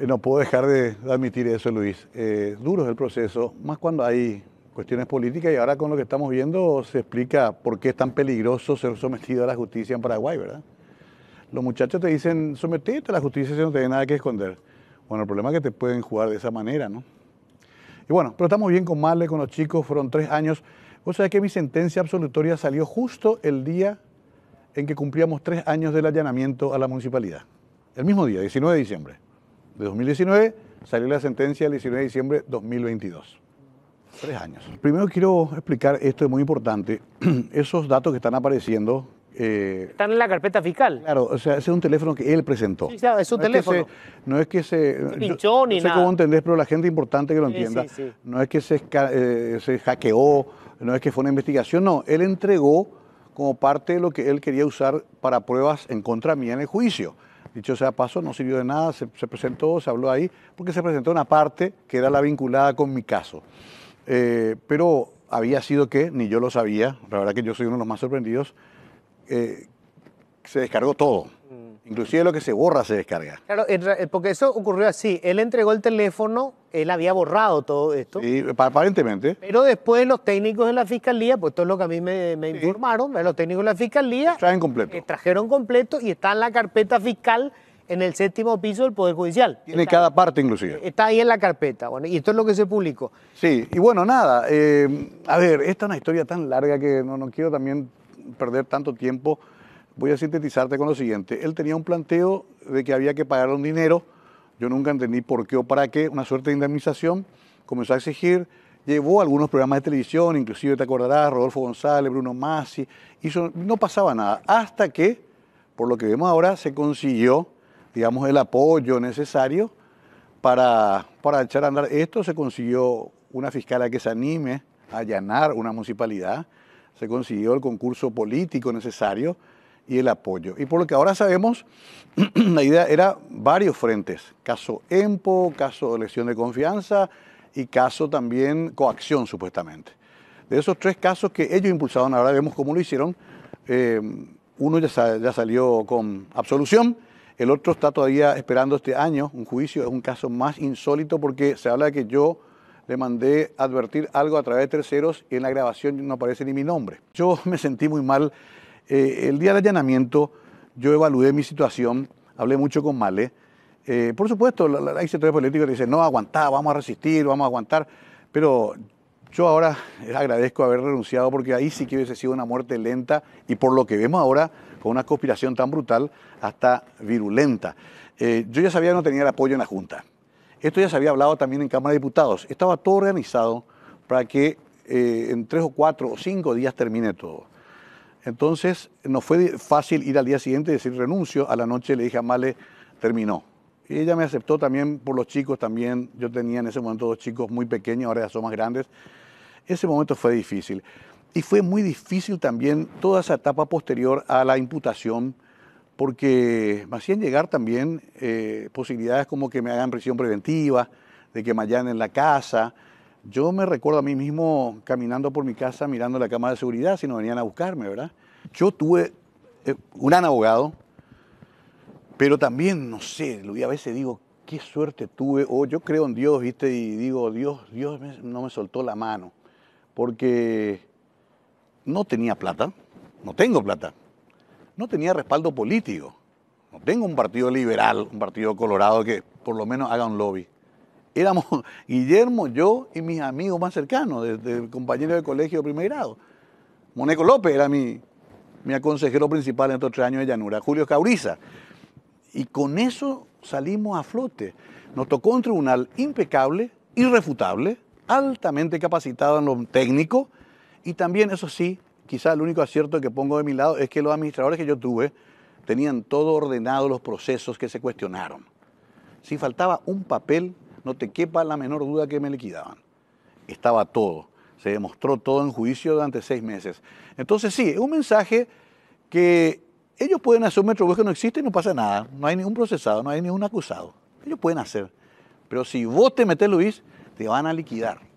Eh, no puedo dejar de admitir eso, Luis. Eh, duro es el proceso, más cuando hay cuestiones políticas y ahora con lo que estamos viendo se explica por qué es tan peligroso ser sometido a la justicia en Paraguay, ¿verdad? Los muchachos te dicen, sometete a la justicia si no tienes nada que esconder. Bueno, el problema es que te pueden jugar de esa manera, ¿no? Y bueno, pero estamos bien con Marle, con los chicos, fueron tres años. Vos sabés que mi sentencia absolutoria salió justo el día en que cumplíamos tres años del allanamiento a la municipalidad. El mismo día, 19 de diciembre de 2019, salió la sentencia el 19 de diciembre de 2022. Tres años. Primero quiero explicar esto, es muy importante. Esos datos que están apareciendo. Eh, están en la carpeta fiscal. Claro, o sea, ese es un teléfono que él presentó. Sí, es un teléfono. Es que se, no es que se. No pinchó ni nada. sé cómo entendés, pero la gente importante que lo entienda. no es que se, eh, se hackeó, no es que fue una investigación, no. Él entregó como parte de lo que él quería usar para pruebas en contra mía en el juicio dicho sea paso, no sirvió de nada, se, presentó, se habló ahí, porque se presentó una parte que era la vinculada con mi caso. Eh, pero había sido que, ni yo lo sabía, la verdad que yo soy uno de los más sorprendidos, eh, se descargó todo. Inclusive lo que se borra se descarga. Claro, porque eso ocurrió así. Él entregó el teléfono, él había borrado todo esto. Sí, aparentemente. Pero después los técnicos de la fiscalía, pues esto es lo que a mí me, informaron, los técnicos de la fiscalía... Traen completo. Eh, trajeron completo y está en la carpeta fiscal en el séptimo piso del Poder Judicial. Tiene cada parte inclusive. Eh, está ahí en la carpeta, bueno, y esto es lo que se publicó. Sí, y bueno, nada, eh, a ver, esta es una historia tan larga que no, no quiero también perder tanto tiempo voy a sintetizarte con lo siguiente. Él tenía un planteo de que había que pagar un dinero. Yo nunca entendí por qué o para qué, una suerte de indemnización. Comenzó a exigir, llevó algunos programas de televisión, inclusive te acordarás, Rodolfo González, Bruno Massi, no pasaba nada, hasta que, por lo que vemos ahora, se consiguió, digamos, el apoyo necesario para, para echar a andar esto, se consiguió una fiscal a que se anime a allanar una municipalidad, se consiguió el concurso político necesario, y el apoyo. Y por lo que ahora sabemos, la idea era varios frentes, caso EMPO, caso de lesión de confianza y caso también coacción supuestamente. De esos tres casos que ellos impulsaron, ahora vemos cómo lo hicieron, eh, uno ya, ya salió con absolución, el otro está todavía esperando este año un juicio, es un caso más insólito porque se habla de que yo le mandé advertir algo a través de terceros y en la grabación no aparece ni mi nombre. Yo me sentí muy mal eh, el día del allanamiento yo evalué mi situación, hablé mucho con Male. Eh, por supuesto, hay sectores políticos que dicen, no, aguantá, vamos a resistir, vamos a aguantar, pero yo ahora eh, agradezco haber renunciado porque ahí sí que hubiese sido una muerte lenta y por lo que vemos ahora, con una conspiración tan brutal, hasta virulenta. yo ya sabía que no tenía el apoyo en la Junta. Esto ya se había hablado también en Cámara de Diputados. Estaba todo organizado para que en tres o cuatro o cinco días termine todo. Entonces, no fue fácil ir al día siguiente y decir renuncio. A la noche le dije a Male, terminó. Y ella me aceptó también por los chicos también. Yo tenía en ese momento dos chicos muy pequeños, ahora ya son más grandes. Ese momento fue difícil. Y fue muy difícil también toda esa etapa posterior a la imputación, porque me hacían llegar también eh, posibilidades como que me hagan prisión preventiva, de que me hallan en la casa, yo me recuerdo a mí mismo caminando por mi casa mirando la cámara de seguridad si no venían a buscarme, ¿verdad? Yo tuve eh, un gran abogado, pero también, no sé, a veces digo, qué suerte tuve, o yo creo en Dios, ¿viste? Y digo, Dios, Dios no me soltó la mano, porque no tenía plata, no tengo plata, no tenía respaldo político, no tengo un partido liberal, un partido colorado que por lo menos haga un lobby éramos Guillermo, yo y mis amigos más cercanos, desde compañeros de colegio de primer grado. Moneco López era mi, mi consejero principal en estos tres años de llanura, Julio Cauriza. Y con eso salimos a flote. Nos tocó un tribunal impecable, irrefutable, altamente capacitado en lo técnico y también, eso sí, quizás el único acierto que pongo de mi lado es que los administradores que yo tuve tenían todo ordenado los procesos que se cuestionaron. Si faltaba un papel, no te quepa la menor duda que me liquidaban. Estaba todo, se demostró todo en juicio durante seis meses. Entonces sí, es un mensaje que ellos pueden hacer un metro que no existe y no pasa nada, no hay ningún procesado, no hay ningún acusado, ellos pueden hacer. Pero si vos te metes, Luis, te van a liquidar.